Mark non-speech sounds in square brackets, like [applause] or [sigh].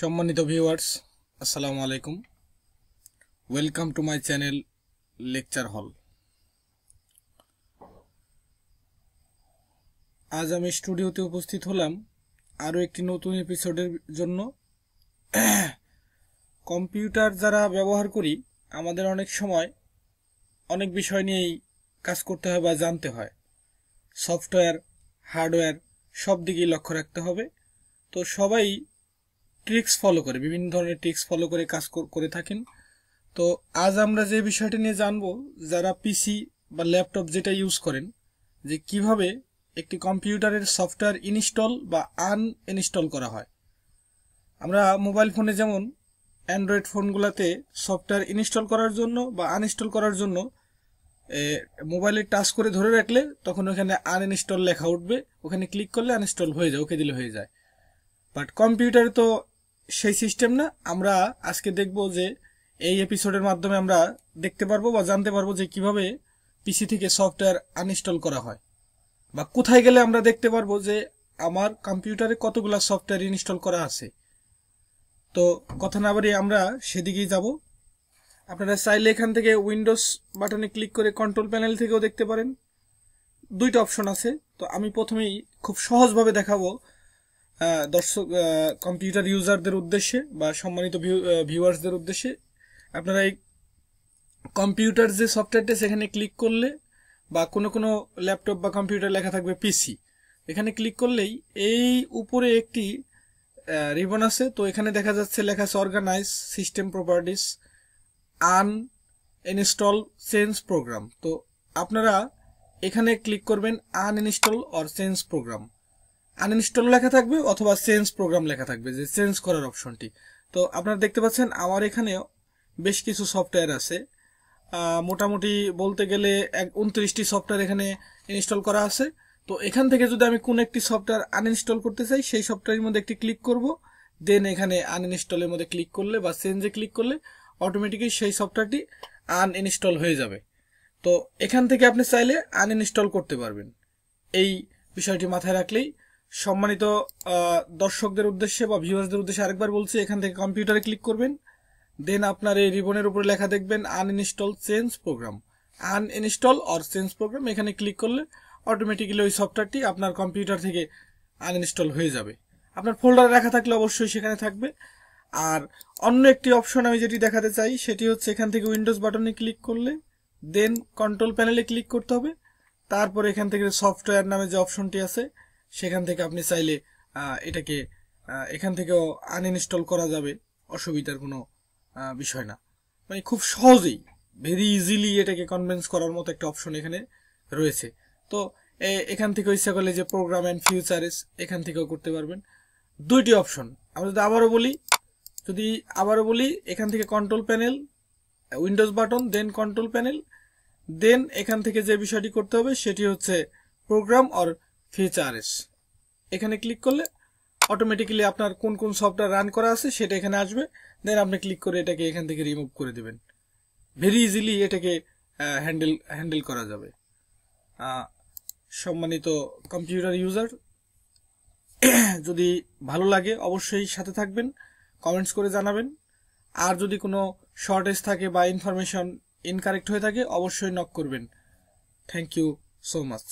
সম্মানিত ভিউয়ার্স আসসালামু আলাইকুম welcome to my channel lecture হল আজ আমি স্টুডিওতে উপস্থিত হলাম আরও একটি নতুন এপিসোডের জন্য কম্পিউটার যারা ব্যবহার করি আমাদের অনেক সময় অনেক বিষয় নিয়েই কাজ করতে হয় বা জানতে হয় সফটওয়্যার হার্ডওয়্যার সব দিকেই লক্ষ্য রাখতে হবে তো সবাই ট্রিক্স ফলো করে বিভিন্ন ধরনের ট্রিক্স ফলো করে কাজ করে থাকেন তো আজ আমরা যে বিষয়টি নিয়ে জানব যারা পিসি বা ল্যাপটপ যেটা ইউজ করেন যে কিভাবে একটি কম্পিউটারের সফটওয়্যার ইনস্টল বা আন ইনস্টল করা হয় আমরা মোবাইল ফোনে যেমন অ্যান্ড্রয়েড ফোনগুলোতে সফটওয়্যার ইনস্টল করার জন্য বা আনইনস্টল করার জন্য মোবাইলে টাচ করে ধরে রাখলে তখন ওখানে আন ইনস্টল লেখা উঠবে ওখানে ক্লিক করলে আনইনস্টল হয়ে যায় ওকে দিলে হয়ে যায় বাট কম্পিউটারে তো সেই সিস্টেম না আমরা আজকে দেখব যে এই এপিসোডের মাধ্যমে আমরা দেখতে পারবো বা জানতে পারবো যে কিভাবে পিসি থেকে সফটওয়্যার আনইনস্টল করা হয় বা কোথায় গেলে আমরা দেখতে পারবো যে আমার কম্পিউটারে কতগুলা সফটওয়্যার ইনস্টল করা আছে তো কথা না বাড়িয়ে আমরা সেদিকেই যাব আপনারা চাইলে এখান থেকে উইন্ডোজ বাটনে ক্লিক করে কন্ট্রোল প্যানেল থেকেও দেখতে পারেন দুইটা অপশন আছে তো আমি প্রথমেই খুব সহজভাবে দেখাবো দর্শক কম্পিউটার ইউজারদের উদ্দেশ্যে বা সম্মানিত ভিউয়ার্সদের উদ্দেশ্যে আপনারা এই কম্পিউটার যে সফটওয়্যারটা সেখানে ক্লিক করলে বা কোনো কোনো ল্যাপটপ বা কম্পিউটার লেখা থাকবে পিসি এখানে ক্লিক করলেই এই উপরে একটি রিবন আছে তো এখানে দেখা যাচ্ছে লেখা আছে organize system properties uninstall change program তো আপনারা এখানে ক্লিক করবেন uninstall or change program uninstall লেখা থাকবে অথবা চেঞ্জ প্রোগ্রাম লেখা থাকবে যে চেঞ্জ করার অপশনটি তো আপনারা দেখতে পাচ্ছেন আমার এখানে বেশ কিছু সফটওয়্যার আছে মোটামুটি বলতে গেলে এক উনত্রিশটি সফটওয়্যার এখানে ইনস্টল করা আছে তো এখান থেকে যদি আমি কোন একটি সফটওয়্যার আনইনস্টল করতে চাই সেই সফটওয়্যারের মধ্যে একটি ক্লিক করব দেন এখানে আনইনস্টলের মধ্যে ক্লিক করলে বা চেঞ্জে ক্লিক করলে অটোমেটিক্যালি সেই সফটওয়্যারটি আনইনস্টল হয়ে যাবে তো এখান থেকে আপনি চাইলে আনইনস্টল করতে পারবেন এই বিষয়টি মাথায় রাখলেই সম্মানিত দর্শকদের উদ্দেশ্যে বা ভিউয়ার্সদের উদ্দেশ্যে আরেকবার বলছি এখান থেকে কম্পিউটারে ক্লিক করবেন দেন আপনার এই রিবনের উপরে লেখা দেখবেন uninstall change program uninstall or change program এখানে ক্লিক করলে অটোমেটিক্যালি ওই সফটওয়্যারটি আপনার কম্পিউটার থেকে আনইনস্টল হয়ে যাবে আপনার ফোল্ডারে রাখা থাকলে অবশ্যই সেখানে থাকবে আর অন্য একটি অপশন আমি যেটি দেখাতে চাই সেটি হচ্ছে এখান থেকে উইন্ডোজ বাটনে ক্লিক করলে দেন কন্ট্রোল প্যানেলে ক্লিক করতে হবে তারপর এখান থেকে সফটওয়্যার নামে যে অপশনটি আছে সেখান থেকে আপনি চাইলে এটাকে এখান থেকেও আনইনস্টল করা যাবে অসুবিধার কোনো বিষয় না মানে খুব সহজেই ভেরি ইজিলি এটাকে কনভেন্স করার মতো একটা অপশন এখানে রয়েছে তো এখান থেকে ইচ্ছা করলে যে প্রোগ্রাম অ্যান্ড ফিউচারেস এখান থেকেও করতে পারবেন দুইটি অপশন আমরা যদি আবারও বলি যদি আবারও বলি এখান থেকে কন্ট্রোল প্যানেল উইন্ডোজ বাটন দেন কন্ট্রোল প্যানেল দেন এখান থেকে যে বিষয়টি করতে হবে সেটি হচ্ছে প্রোগ্রাম অর ফিচার্স এখানে ক্লিক করলে অটোমেটিক্যালি আপনার কোন কোন সফটওয়্যার রান করা আছে সেটা এখানে আসবে দেন আপনি ক্লিক করে এটাকে এখান থেকে রিমুভ করে দেবেন ভেরি ইজিলি এটাকে হ্যান্ডেল হ্যান্ডেল করা যাবে সম্মানিত কম্পিউটার ইউজার [clears throat] যদি ভালো লাগে অবশ্যই সাথে থাকবেন কমেন্টস করে জানাবেন আর যদি কোনো শর্টেজ থাকে বা ইনফরমেশন ইনকারেক্ট হয়ে থাকে অবশ্যই নক করবেন থ্যাংক ইউ সো মাচ